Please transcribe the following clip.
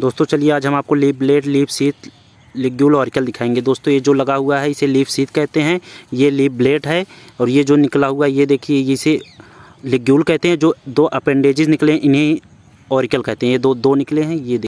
दोस्तों चलिए आज हम आपको leaf blade leaf sheath ligule auricle दिखाएंगे दोस्तों ये जो लगा हुआ है इसे लीप सीथ कहते हैं ये लीप ब्लेड है और ये जो निकला हुआ है ये देखिए इसे लिग्यूल कहते हैं जो दो अपेंडेजेस निकले इन्हें ऑरिकल कहते हैं ये दो दो निकले हैं ये